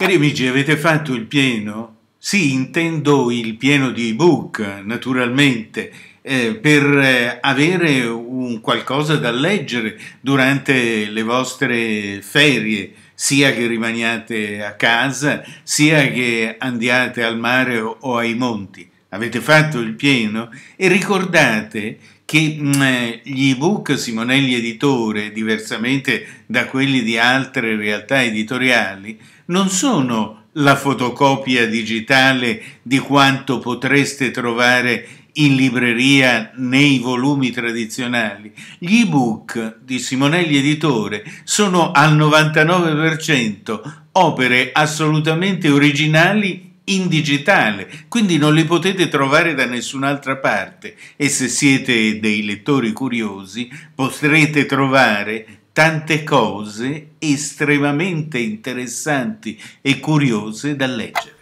Cari amici, avete fatto il pieno? Sì, intendo il pieno di ebook, naturalmente, eh, per eh, avere un qualcosa da leggere durante le vostre ferie, sia che rimaniate a casa, sia che andiate al mare o ai monti avete fatto il pieno e ricordate che mh, mm, eh, gli ebook Simonelli Editore, diversamente da quelli di altre realtà editoriali, non sono la fotocopia digitale di quanto potreste trovare in libreria nei volumi tradizionali. Gli ebook di Simonelli Editore sono al 99% opere assolutamente originali in digitale, quindi non li potete trovare da nessun'altra parte e se siete dei lettori curiosi potrete trovare tante cose estremamente interessanti e curiose da leggere.